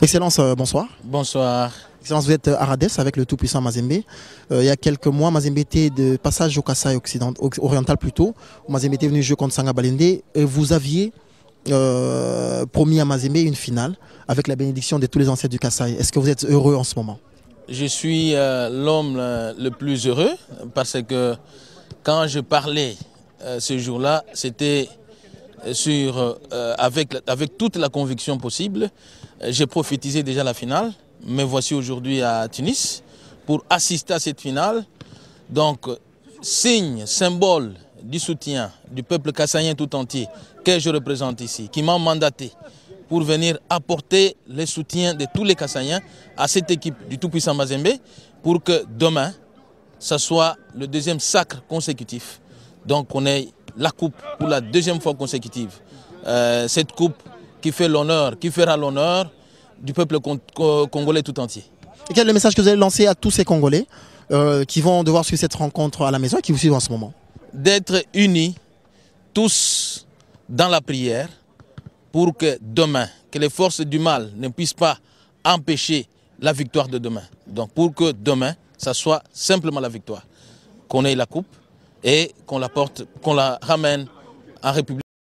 Excellence, euh, bonsoir. Bonsoir. Excellence, vous êtes à euh, avec le tout-puissant Mazembe. Euh, il y a quelques mois, Mazembe était de passage au Kassai occidental oriental plutôt. Mazembe était venu jouer contre Sanga Balende et vous aviez promis à Mazembe une finale avec la bénédiction de tous les anciens du Kassai. Est-ce que vous êtes heureux en ce moment Je suis l'homme le plus heureux parce que quand je parlais ce jour-là, c'était sur, euh, avec, avec toute la conviction possible. Euh, j'ai prophétisé déjà la finale, mais voici aujourd'hui à Tunis pour assister à cette finale. Donc, signe, symbole du soutien du peuple kassaïen tout entier que je représente ici, qui m'a mandaté pour venir apporter le soutien de tous les Kassaïens à cette équipe du tout-puissant Mazembe pour que demain, ce soit le deuxième sacre consécutif. Donc on est la coupe pour la deuxième fois consécutive. Euh, cette coupe qui fait l'honneur, qui fera l'honneur du peuple congolais tout entier. Et quel est le message que vous allez lancer à tous ces Congolais euh, qui vont devoir suivre cette rencontre à la maison et qui vous suivent en ce moment D'être unis tous dans la prière pour que demain, que les forces du mal ne puissent pas empêcher la victoire de demain. Donc pour que demain, ça soit simplement la victoire. Qu'on ait la coupe, et qu'on la porte, qu'on la ramène en République.